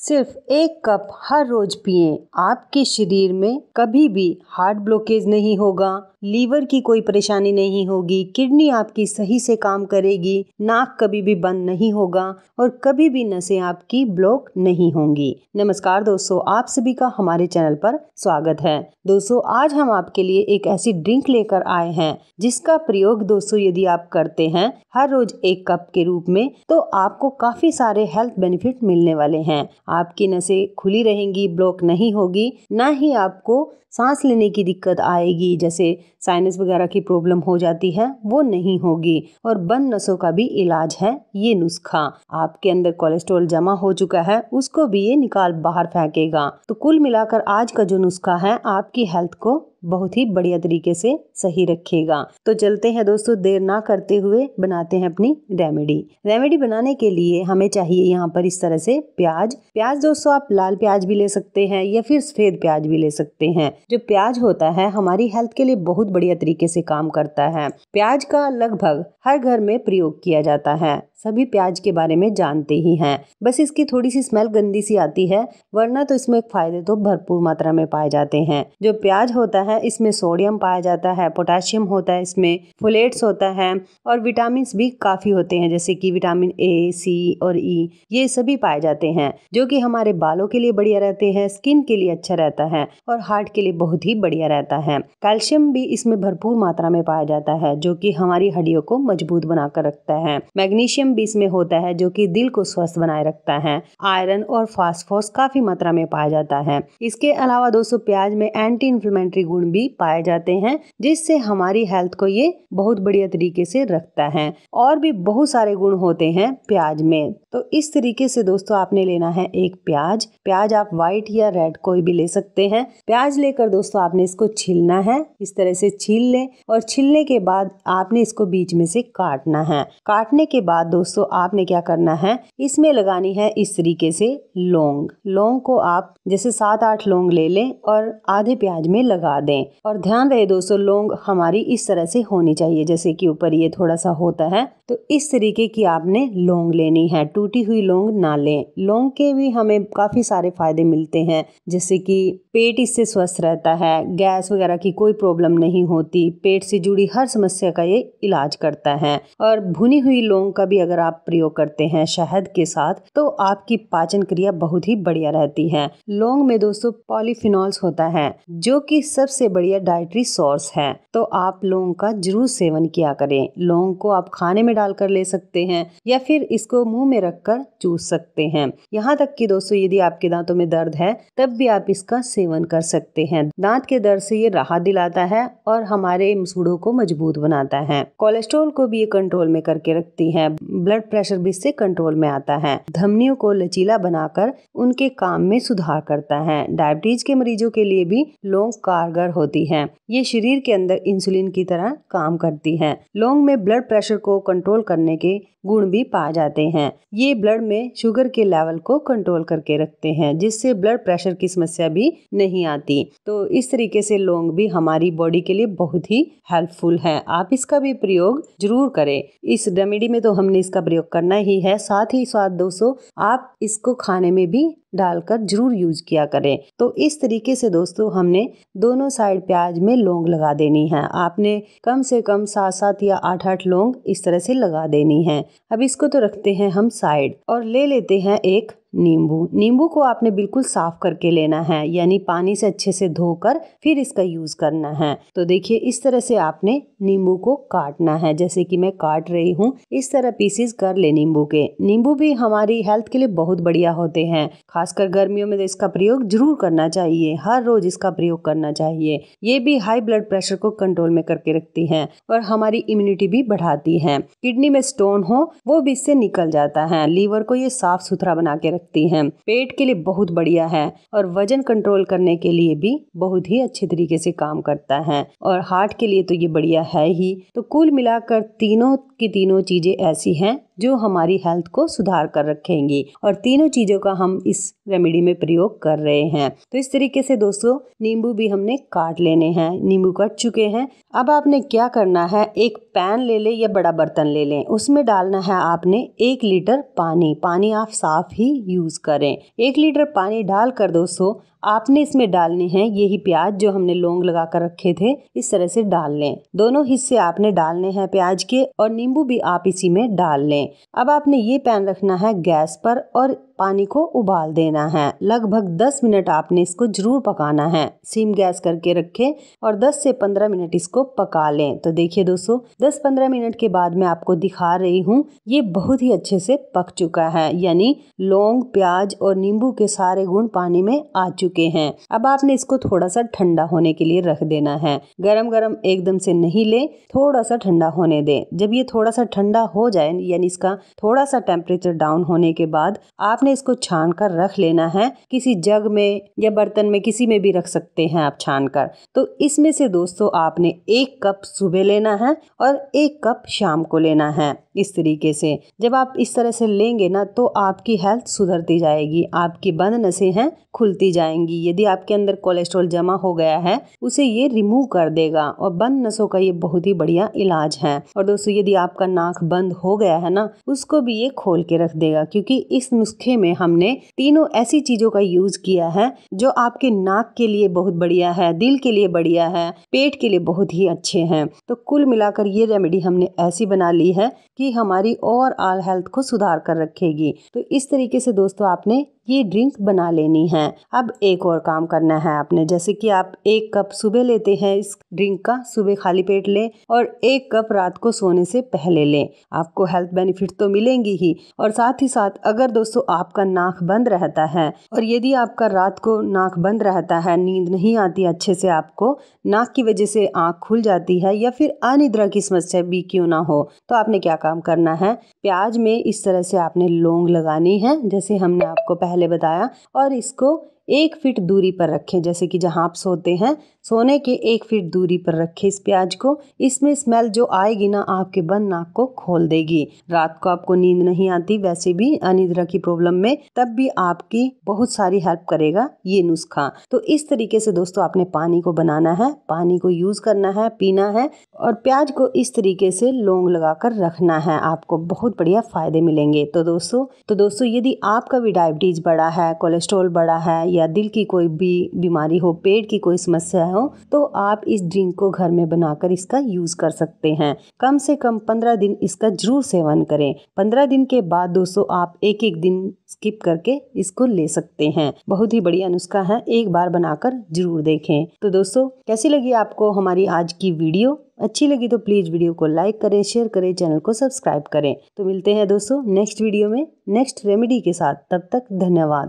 सिर्फ एक कप हर रोज पिए आपके शरीर में कभी भी हार्ट ब्लॉकेज नहीं होगा लीवर की कोई परेशानी नहीं होगी किडनी आपकी सही से काम करेगी नाक कभी भी बंद नहीं होगा और कभी भी नसें आपकी ब्लॉक नहीं होंगी नमस्कार दोस्तों आप सभी का हमारे चैनल पर स्वागत है दोस्तों आज हम आपके लिए एक ऐसी ड्रिंक लेकर आए हैं जिसका प्रयोग दोस्तों यदि आप करते हैं हर रोज एक कप के रूप में तो आपको काफी सारे हेल्थ बेनिफिट मिलने वाले हैं आपकी नसें खुली रहेंगी ब्लॉक नहीं होगी ना ही आपको सांस लेने की दिक्कत आएगी जैसे साइनस वगैरह की प्रॉब्लम हो जाती है वो नहीं होगी और बंद नसों का भी इलाज है ये नुस्खा आपके अंदर कोलेस्ट्रॉल जमा हो चुका है उसको भी ये निकाल बाहर फेंकेगा तो कुल मिलाकर आज का जो नुस्खा है आपकी हेल्थ को बहुत ही बढ़िया तरीके से सही रखेगा तो चलते हैं दोस्तों देर ना करते हुए बनाते हैं अपनी रेमेडी रेमेडी बनाने के लिए हमें चाहिए यहाँ पर इस तरह से प्याज प्याज दोस्तों आप लाल प्याज भी ले सकते हैं या फिर सफेद प्याज भी ले सकते हैं जो प्याज होता है हमारी हेल्थ के लिए बहुत बढ़िया तरीके से काम करता है प्याज का लगभग हर घर में प्रयोग किया जाता है सभी प्याज के बारे में जानते ही हैं बस इसकी थोड़ी सी स्मेल गंदी सी आती है वरना तो इसमें फायदे तो भरपूर मात्रा में पाए जाते हैं जो प्याज होता है इसमें सोडियम पाया जाता है पोटेशियम होता है इसमें फोलेट्स होता है और विटामिन भी काफ़ी होते हैं जैसे कि विटामिन ए सी और ई e, ये सभी पाए जाते हैं जो कि हमारे बालों के लिए बढ़िया रहते हैं स्किन के लिए अच्छा रहता है और हार्ट के लिए बहुत ही बढ़िया रहता है कैल्शियम भी इसमें भरपूर मात्रा में पाया जाता है जो कि हमारी हड्डियों को मजबूत बनाकर रखता है मैग्नीशियम एम बीस इसमें होता है जो कि दिल को स्वस्थ बनाए रखता है आयरन और फास्फोरस काफी मात्रा में पाया जाता है इसके अलावा दोस्तों प्याज में एंटी इन्फ्लेमेटरी गुण भी पाए जाते हैं जिससे हमारी हेल्थ को ये बहुत बढ़िया तरीके से रखता है और भी बहुत सारे गुण होते हैं प्याज में तो इस तरीके से दोस्तों आपने लेना है एक प्याज प्याज आप व्हाइट या रेड कोई भी ले सकते हैं प्याज लेकर दोस्तों आपने इसको छीलना है इस तरह से छील ले और छीलने के बाद आपने इसको बीच में से काटना है काटने के बाद दोस्तों आपने क्या करना है इसमें लगानी है इस तरीके से लौंग लौंग को आप जैसे सात आठ लौंग ले लें और आधे प्याज में लगा दें और ध्यान रहे दोस्तों लौंग हमारी इस तरह से होनी चाहिए जैसे कि ऊपर ये थोड़ा सा होता है तो इस तरीके की आपने लौंग लेनी है टूटी हुई लौंग ना लें लौंग के भी हमें काफ़ी सारे फायदे मिलते हैं जैसे कि पेट इससे स्वस्थ रहता है गैस वगैरह की कोई प्रॉब्लम नहीं होती पेट से जुड़ी हर समस्या का ये इलाज करता है और भुनी हुई लौंग का भी अगर आप प्रयोग करते हैं शहद के साथ तो आपकी पाचन क्रिया बहुत ही बढ़िया रहती है लौंग में दोस्तों पॉलीफिनॉल्स होता है जो कि सबसे बढ़िया डाइटरी सोर्स है तो आप लौंग का जरूर सेवन किया करें लौंग को आप खाने में डालकर ले सकते हैं या फिर इसको मुंह में रखकर चूस सकते हैं यहाँ तक कि दोस्तों यदि आपके दांतों में दर्द है तब भी आप इसका सेवन कर सकते हैं दांत के दर्द से ये राहत दिलाता है और हमारे मसूड़ों को मजबूत बनाता है कोलेस्ट्रोल को भी ये कंट्रोल में करके रखती है ब्लड प्रेशर भी इससे कंट्रोल में आता है धमनियों को लचीला बनाकर उनके काम में सुधार करता है डायबिटीज के मरीजों के लिए भी लौंग कारगर होती है ये शरीर के अंदर इंसुलिन की तरह काम करती है लौंग में ब्लड प्रेशर को कंट्रोल करने के गुण भी पाए जाते हैं ये ब्लड में शुगर के लेवल को कंट्रोल करके रखते हैं जिससे ब्लड प्रेशर की समस्या भी नहीं आती तो इस तरीके से लौंग भी हमारी बॉडी के लिए बहुत ही हेल्पफुल है आप इसका भी प्रयोग जरूर करें इस रेमेडी में तो हमने इसका प्रयोग करना ही है साथ ही साथ दोस्तों आप इसको खाने में भी डालकर जरूर यूज किया करें तो इस तरीके से दोस्तों हमने दोनों साइड प्याज में लौंग लगा देनी है आपने कम से कम सात सात या आठ आठ लौंग इस तरह से लगा देनी है अब इसको तो रखते हैं हम साइड और ले लेते हैं एक नींबू नींबू को आपने बिल्कुल साफ करके लेना है यानी पानी से अच्छे से धोकर फिर इसका यूज करना है तो देखिए इस तरह से आपने नींबू को काटना है जैसे कि मैं काट रही हूँ इस तरह पीसेस कर ले नींबू के नींबू भी हमारी हेल्थ के लिए बहुत बढ़िया होते हैं खासकर गर्मियों में तो इसका प्रयोग जरूर करना चाहिए हर रोज इसका प्रयोग करना चाहिए ये भी हाई ब्लड प्रेशर को कंट्रोल में करके रखती है और हमारी इम्यूनिटी भी बढ़ाती है किडनी में स्टोन हो वो भी इससे निकल जाता है लीवर को ये साफ सुथरा बना के रखती हैं पेट के लिए बहुत बढ़िया है और वजन कंट्रोल करने के लिए भी बहुत ही अच्छे तरीके से काम करता है और हार्ट के लिए तो ये बढ़िया है ही तो कुल मिलाकर तीनों की तीनों चीज़ें ऐसी हैं जो हमारी हेल्थ को सुधार कर रखेंगी और तीनों चीज़ों का हम इस रेमेडी में प्रयोग कर रहे हैं तो इस तरीके से दोस्तों नींबू भी हमने काट लेने हैं नींबू कट चुके हैं अब आपने क्या करना है एक पैन ले लें या बड़ा बर्तन ले लें उसमें डालना है आपने एक लीटर पानी पानी आप साफ ही यूज़ करें एक लीटर पानी डालकर दोस्तों आपने इसमें डालने हैं यही प्याज जो हमने लौंग लगा कर रखे थे इस तरह से डाल लें दोनों हिस्से आपने डालने हैं प्याज के और नींबू भी आप इसी में डाल लें अब आपने ये पैन रखना है गैस पर और पानी को उबाल देना है लगभग 10 मिनट आपने इसको जरूर पकाना है सिम गैस करके रखें और 10 से 15 मिनट इसको पका लें तो देखिए दोस्तों 10-15 मिनट के बाद मैं आपको दिखा रही हूँ ये बहुत ही अच्छे से पक चुका है यानी लौंग प्याज और नींबू के सारे गुण पानी में आ चुके हैं अब आपने इसको थोड़ा सा ठंडा होने के लिए रख देना है गरम गरम एकदम से नहीं ले थोड़ा सा ठंडा होने दे जब ये थोड़ा सा ठंडा हो जाए यानी इसका थोड़ा सा टेम्परेचर डाउन होने के बाद आपने आपने इसको छान कर रख लेना है किसी जग में या बर्तन में किसी में भी रख सकते हैं आप छान कर तो इसमें से दोस्तों आपने एक कप सुबह लेना है और एक कप शाम को लेना है इस तरीके से जब आप इस तरह से लेंगे ना तो आपकी हेल्थ सुधरती जाएगी आपकी बंद नसें हैं खुलती जाएंगी यदि आपके अंदर कोलेस्ट्रॉल जमा हो गया है उसे ये रिमूव कर देगा और बंद नसों का ये बहुत ही बढ़िया इलाज है और दोस्तों यदि आपका नाक बंद हो गया है ना उसको भी ये खोल के रख देगा क्योंकि इस नुस्खे में हमने तीनों ऐसी चीजों का यूज किया है जो आपके नाक के लिए बहुत बढ़िया है दिल के लिए बढ़िया है पेट के लिए बहुत ही अच्छे हैं तो कुल मिलाकर ये रेमेडी हमने ऐसी बना ली है कि हमारी ओवरऑल हेल्थ को सुधार कर रखेगी तो इस तरीके से दोस्तों आपने ये ड्रिंक बना लेनी है अब एक और काम करना है आपने जैसे कि आप एक कप सुबह लेते हैं इस ड्रिंक का सुबह खाली पेट लें और एक कप रात को सोने से पहले लें आपको हेल्थ बेनिफिट तो मिलेंगी ही और साथ ही साथ अगर दोस्तों आपका नाक बंद रहता है और यदि आपका रात को नाक बंद रहता है नींद नहीं आती अच्छे से आपको नाक की वजह से आँख खुल जाती है या फिर अनिद्रा की समस्या भी क्यों ना हो तो आपने क्या काम करना है प्याज में इस तरह से आपने लौंग लगानी है जैसे हमने आपको पहले पहले बताया और इसको एक फीट दूरी पर रखें जैसे कि जहाँ आप सोते हैं सोने के एक फीट दूरी पर रखें इस प्याज को इसमें स्मेल जो आएगी ना आपके बंद नाक को खोल देगी रात को आपको नींद नहीं आती वैसे भी अनिद्रा की प्रॉब्लम में तब भी आपकी बहुत सारी हेल्प करेगा ये नुस्खा तो इस तरीके से दोस्तों आपने पानी को बनाना है पानी को यूज करना है पीना है और प्याज को इस तरीके से लोंग लगाकर रखना है आपको बहुत बढ़िया फायदे मिलेंगे तो दोस्तों तो दोस्तों यदि आपका भी डायबिटीज बड़ा है कोलेस्ट्रोल बड़ा है या दिल की कोई भी बीमारी हो पेट की कोई समस्या हो तो आप इस ड्रिंक को घर में बनाकर इसका यूज कर सकते हैं कम से कम पंद्रह दिन इसका जरूर सेवन करें पंद्रह दिन के बाद दोस्तों आप एक एक दिन स्किप करके इसको ले सकते हैं बहुत ही बढ़िया नुस्खा है एक बार बनाकर जरूर देखें तो दोस्तों कैसी लगी आपको हमारी आज की वीडियो अच्छी लगी तो प्लीज़ वीडियो को लाइक करें शेयर करें चैनल को सब्सक्राइब करें तो मिलते हैं दोस्तों नेक्स्ट वीडियो में नेक्स्ट रेमेडी के साथ तब तक धन्यवाद